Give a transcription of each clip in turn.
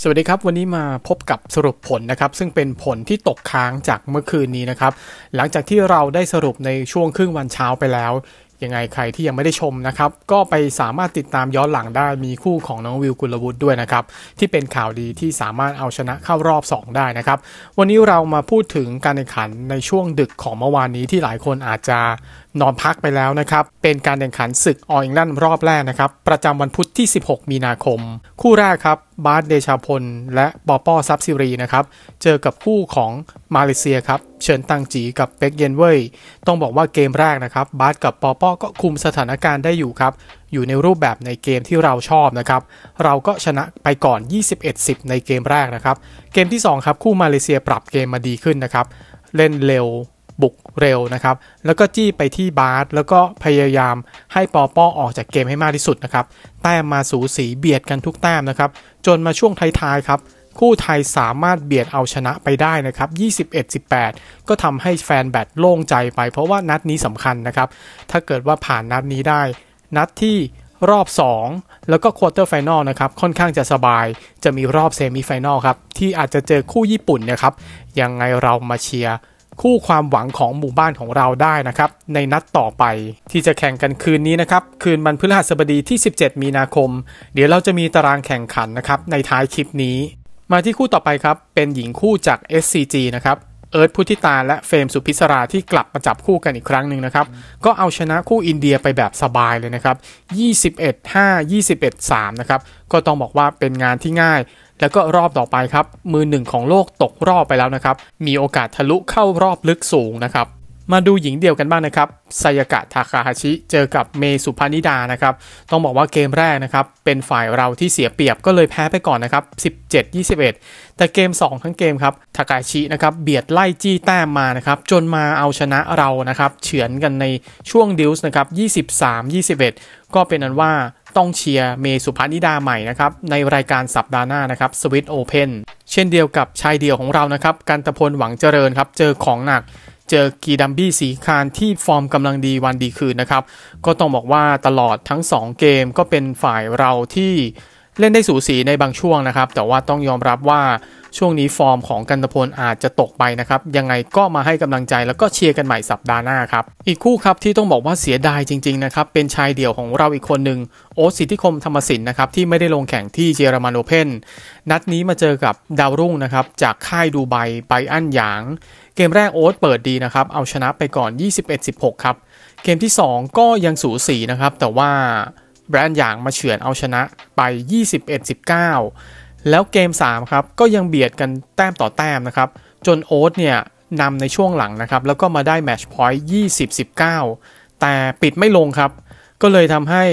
สวัสดีครับ วันนี้มาพบกับสรุปผลนะครับ ซึ่งเป็นผลที่ตกค้างจากเมื่อคืนนี้นะครับ หลังจากที่เราได้สรุปในช่วงครึ่งวันเช้าไปแล้วยังไงใครที่ยังไม่ได้ชมนะครับ ก็ไปสามารถติดตามย้อนหลังได้มีคู่ของน้องวิวกุลวุฒิด้วยนะครับ ที่เป็นข่าวดีที่สามารถเอาชนะเข้ารอบ 2 ได้นะครับ วันนี้เรามาพูดถึงการแข่งขันในช่วงดึกของเมื่อวานนี้ที่หลายคนอาจจะนอนพักไปแล้วนะครับเป็นการแข่งขันศึกออิงั่นรอบแรกนะครับ ประจำวันพุธที่ 16 มีนาคม คู่แรกครับบาสเดชาพล และปอปอซับซิรีนะครับเจอกับคู่ของมาเลเซีย ครับ เฉินตังจีกับเป็กเยนเว่ยต้องบอกว่าเกมแรกนะครับบาสกับปอปอก็คุมสถานการณ์ได้อยู่ครับ อยู่ในรูปแบบในเกมที่เราชอบนะครับเราก็ชนะไปก่อน 21-10 ในเกมแรกนะครับ เกมที่ 2 ครับคู่มาเลเซียปรับเกมมาดีขึ้นนะครับเล่นเร็วบุกเร็วนะครับ แล้วก็จี้ไปที่บาร์สแล้วก็พยายามให้ปอป้อออกจากเกมให้มากที่สุดนะครับ แต้มมาสูสีเบียดกันทุกแต้มนะครับ จนมาช่วงท้ายๆครับ คู่ไทยสามารถเบียดเอาชนะไปได้นะครับ21-18 ก็ทำให้แฟนแบดโล่งใจไป เพราะว่านัดนี้สำคัญนะครับ ถ้าเกิดว่าผ่านนัดนี้ได้ นัดที่รอบ 2 แล้วก็ควอเตอร์ไฟแนลนะครับ ค่อนข้างจะสบาย จะมีรอบเซมิไฟแนลครับ ที่อาจจะเจอคู่ญี่ปุ่นนะครับ ยังไงเรามาเชียร์คู่ความหวังของหมู่บ้านของเราได้นะครับในนัดต่อไป ที่จะแข่งกันคืนนี้นะครับคืนวันพฤหัสบดีที่ 17 มีนาคม เดี๋ยวเราจะมีตารางแข่งขันนะครับในท้ายคลิปนี้ มาที่คู่ต่อไปครับเป็นหญิงคู่จาก SCG นะครับเอิร์ธพุทธิตาและเฟรมสุพิศราที่กลับมาจับคู่กันอีกครั้งหนึ่งนะครับก็เอาชนะคู่อินเดียไปแบบสบายเลยนะครับ 21 5 21 3 นะครับก็ต้องบอกว่าเป็นงานที่ง่ายแล้วก็รอบต่อไปครับ มือหนึ่งของโลกตกรอบไปแล้วนะครับ มีโอกาสทะลุเข้ารอบลึกสูงนะครับ มาดูหญิงเดียวกันบ้างนะครับไซยากะทาคาฮาชิเจอกับเมสุพานิดานะครับ ต้องบอกว่าเกมแรกนะครับ เป็นฝ่ายเราที่เสียเปรียบก็เลยแพ้ไปก่อนนะครับ 17-21 แต่เกม 2 ทั้งเกมครับทาคาชินะครับ เบียดไล่จี้แต้มมานะครับจนมาเอาชนะเรานะครับเฉือนกันในช่วงดิวส์นะครับ23-21 ก็เป็นอันว่าต้องเชียร์เมสุพานิดาใหม่นะครับในรายการสัปดาห์หน้านะครับสวิตโอเพนเช่นเดียวกับชายเดียวของเรานะครับกันตะพลหวังเจริญครับเจอของหนัก เจอกีดัมบี้สีคานที่ฟอร์มกำลังดีวันดีคืนนะครับก็ต้องบอกว่าตลอดทั้ง2เกมก็เป็นฝ่ายเราที่เล่นได้สูสีในบางช่วงนะครับแต่ว่าต้องยอมรับว่าช่วงนี้ฟอร์มของกันตพลอาจจะตกไปนะครับยังไงก็มาให้กำลังใจแล้วก็เชียร์กันใหม่สัปดาห์หน้าครับ อีกคู่ครับที่ต้องบอกว่าเสียดายจริงๆนะครับเป็นชายเดี่ยวของเราอีกคนหนึ่งโอสิทธิคมธรรมสินนะครับที่ไม่ได้ลงแข่งที่เยอรมันโอเพนนัดนี้มาเจอกับดาวรุ่งนะครับจากค่ายดูไบไบอันหยาง เกมแรกโอ๊ตเปิดดีนะครับเอาชนะไปก่อน 21-16 ครับเกมที่ 2 ก็ยังสูสีนะครับแต่ว่าแบรนด์อย่างมาเฉือนเอาชนะไป 21-19 แล้วเกม3ครับก็ยังเบียดกันแต้มต่อแต้มนะครับจนโอ๊ตเนี่ยนำในช่วงหลังนะครับแล้วก็มาได้แมชพอยต์ 20-19 แต่ปิดไม่ลงครับ ก็เลยทำให้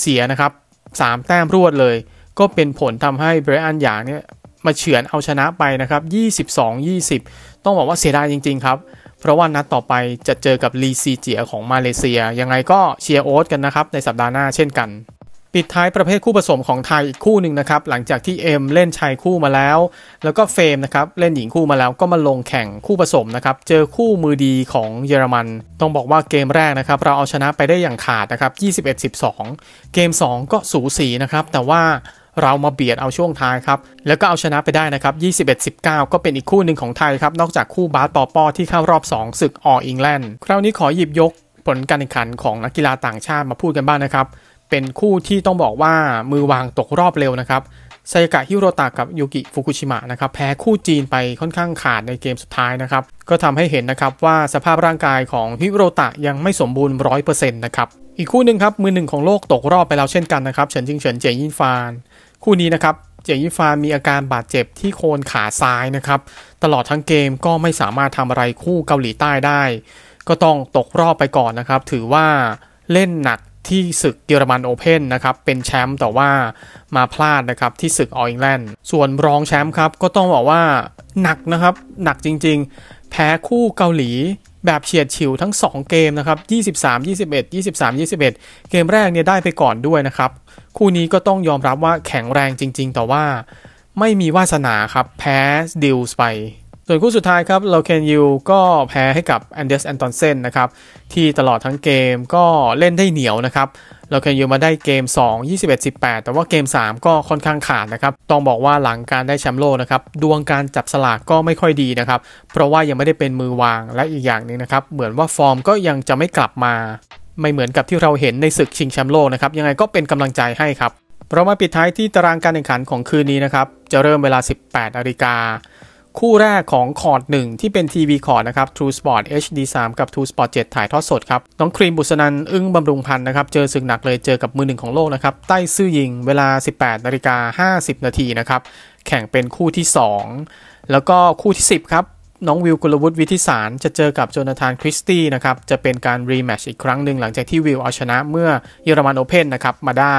เสียนะครับ3แต้มรวดเลย ก็เป็นผลทำให้แบรนด์ยางเนี่ยมาเฉือนเอาชนะไปนะครับ 22-20 ต้องบอกว่าเสียดายจริงๆ ครับเพราะว่านัดต่อไปจะเจอกับลีซีเจียของมาเลเซีย ยังไงก็เชียร์โอ๊ตกันนะครับในสัปดาห์หน้าเช่นกัน ปิดท้ายประเภทคู่ผสมของไทยอีกคู่หนึ่งนะครับหลังจากที่เอ็มเล่นชายคู่มาแล้ว แล้วก็เฟมนะครับเล่นหญิงคู่มาแล้ว ก็มาลงแข่งคู่ผสมนะครับเจอคู่มือดีของเยอรมัน ต้องบอกว่าเกมแรกนะครับเราเอาชนะไปได้อย่างขาดนะครับ21-12 เกม 2 ก็สูสีนะครับแต่ว่าเรามาเบียดเอาช่วงท้ายครับ แล้วก็เอาชนะไปได้นะครับ21-19 ก็เป็นอีกคู่หนึ่งของไทยครับ นอกจากคู่บาสปอปอที่เข้ารอบ 2 ศึกอออิงแลนด์คราวนี้ขอหยิบยกผลการแข่งขันของนักกีฬาต่างชาติมาพูดกันบ้างนนะครับ เป็นคู่ที่ต้องบอกว่ามือวางตกรอบเร็วนะครับไซากะฮิโรตะกับยูกิฟุกุชิมะนะครับแพ้คู่จีนไปค่อนข้างขาดในเกมสุดท้ายนะครับ ก็ทำให้เห็นนะครับว่าสภาพร่างกายของฮิโรตะยังไม่สมบูรณ์ร้อยเปอร์เซ็นต์นะครับ อีกคู่หนึ่งครับมือหนึ่งของโลกตกรอบไปแล้วเช่นกันนะครับเฉินจิงเฉินเจยินฟานคู่นี้นะครับ เจยยิฟานมีอาการบาดเจ็บที่โคนขาซ้ายนะครับ ตลอดทั้งเกมก็ไม่สามารถทำอะไรคู่เกาหลีใต้ได้ ก็ต้องตกรอบไปก่อนนะครับ ถือว่าเล่นหนักที่ศึกเยอรมันโอเพ่นนะครับ เป็นแชมป์แต่ว่ามาพลาดนะครับที่ศึกอออิงแลนด์ส่วนรองแชมป์ครับก็ต้องบอกว่าหนักนะครับหนักจริงๆ แพ้คู่เกาหลีแบบเฉียดฉิวทั้ง 2 เกมนะครับ23 21 23 21 เกมแรกเนี่ยได้ไปก่อนด้วยนะครับ คู่นี้ก็ต้องยอมรับว่าแข็งแรงจริง ๆ แต่ว่าไม่มีวาสนาครับแพ้ดิวส์ไป ส่วนคู่สุดท้ายครับเราเคนยูก็แพ้ให้กับแอนเดสแอนตอนเซนนะครับที่ตลอดทั้งเกมก็เล่นได้เหนียวนะครับเราเคยอยู่มาได้เกม 2 21 18 แต่ว่าเกม 3 ก็ค่อนข้างขาดนะครับต้องบอกว่าหลังการได้แชมป์โลกนะครับ ดวงการจับสลากก็ไม่ค่อยดีนะครับเพราะว่ายังไม่ได้เป็นมือวางและอีกอย่างนึงนะครับเหมือนว่าฟอร์มก็ยังจะไม่กลับมา ไม่เหมือนกับที่เราเห็น ในศึกชิงแชมป์โลกนะครับยังไงก็เป็นกำลังใจให้ครับเรามาปิดท้ายที่ตารางการแข่งขันของคืนนี้นะครับจะเริ่มเวลา 18นาฬิกาคู่แรกของคอร์ดหนึ่งที่เป็นทีวีคอร์ดนะครับ True Sport HD 3กับ True Sport 7 ถ่ายทอดสดครับ น้องครีมบุษนันอึ้งบำรุงพันธ์นะครับ เจอศึกหนักเลยเจอกับมือหนึ่งของโลกนะครับใต้ซื่อยิง เวลา 18นาฬิกา50นาทีนะครับ แข่งเป็นคู่ที่ 2 แล้วก็คู่ที่ 10ครับ น้องวิวกุลวุฒิวิทิสารจะเจอกับโจนาธานคริสตี้นะครับ จะเป็นการรีแมชอีกครั้งหนึ่งหลังจากที่วิวเอาชนะ เมื่อเยอรมันโอเพ่นนะครับมาได้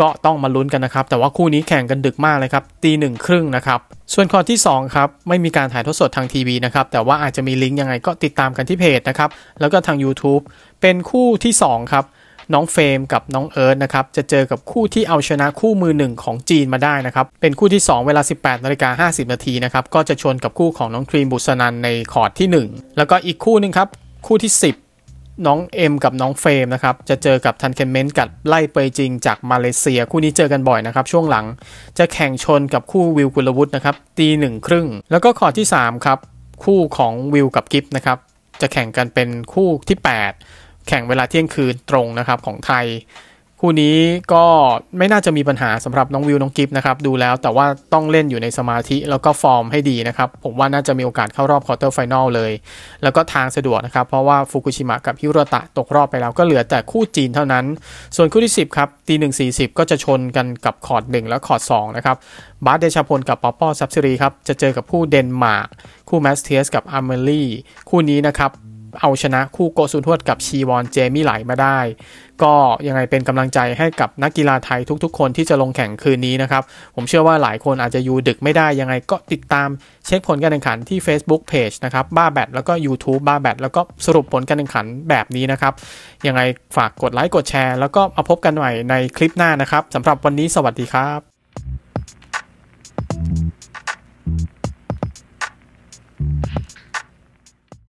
ก็ต้องมาลุ้นกันนะครับแต่ว่าคู่นี้แข่งกันดึกมากเลยครับตีหนึ่งครึ่งนะครับส่วนข้อที่2ครับไม่มีการถ่ายทอดสดทางทีวีนะครับแต่ว่าอาจจะมีลิงก์ยังไงก็ติดตามกันที่เพจนะครับแล้วก็ทาง YouTube เป็นคู่ที่ 2 ครับ น้องเฟรมกับน้องเอิร์ธนะครับจะเจอกับคู่ที่เอาชนะคู่มือหนึ่งของจีนมาได้นะครับเป็นคู่ที่ 2 เวลา 18นาฬิกา50นาทีนะครับก็จะชนกับคู่ของน้องครีมบุษนันในคอร์ดที่ 1 แล้วก็อีกคู่หนึ่งครับคู่ที่ 10น้องเอ็มกับน้องเฟรมนะครับจะเจอกับทันเคนเมนต์กัดไล่เปยจริงจากมาเลเซียคู่นี้เจอกันบ่อยนะครับ ช่วงหลัง จะแข่งชนกับคู่วิวกุลวุฒินะครับตีหนึ่งครึ่ง แล้วก็ข้อที่3ครับ คู่ของวิวกับกิฟนะครับ จะแข่งกันเป็นคู่ที่ 8 แข่งเวลาเที่ยงคืนตรงนะครับ ของไทยคู่นี้ก็ไม่น่าจะมีปัญหาสำหรับน้องวิวน้องกิฟนะครับดูแล้วแต่ว่าต้องเล่นอยู่ในสมาธิแล้วก็ฟอร์มให้ดีนะครับผมว่าน่าจะมีโอกาสเข้ารอบควอเตอร์ไฟแนลเลย แล้วก็ทางสะดวกนะครับเพราะว่าฟุกุชิมะกับฮิโรตะตกรอบไปแล้วก็เหลือแต่คู่จีนเท่านั้น ส่วนคู่ที่ 10 ครับตีหนึ่งสี่สิบก็จะชนกันกับคอร์ดหนึ่งและคอร์ดสองนะครับบาสเดชพลกับปอปปอซับซิรีครับจะเจอกับผู้เดนมาร์กคู่แมสเทียสกับอาร์เมลี่คู่นี้นะครับเอาชนะคู่โกซุนทวดกับชีวอนเจมี่ไหลมาได้ ก็ยังไงเป็นกำลังใจให้กับนักกีฬาไทยทุกๆ คนที่จะลงแข่งคืนนี้นะครับ ผมเชื่อว่าหลายคนอาจจะอยู่ดึกไม่ได้ยังไงก็ติดตามเช็คผลการแข่งขันที่ Facebook Page นะครับบ้าแบดแล้วก็ YouTube บ้าแบดแล้วก็สรุปผลการแข่งขันแบบนี้นะครับ ยังไงฝากกดไลค์กดแชร์แล้วก็มาพบกันใหม่ในคลิปหน้านะครับสำหรับวันนี้สวัสดีครับ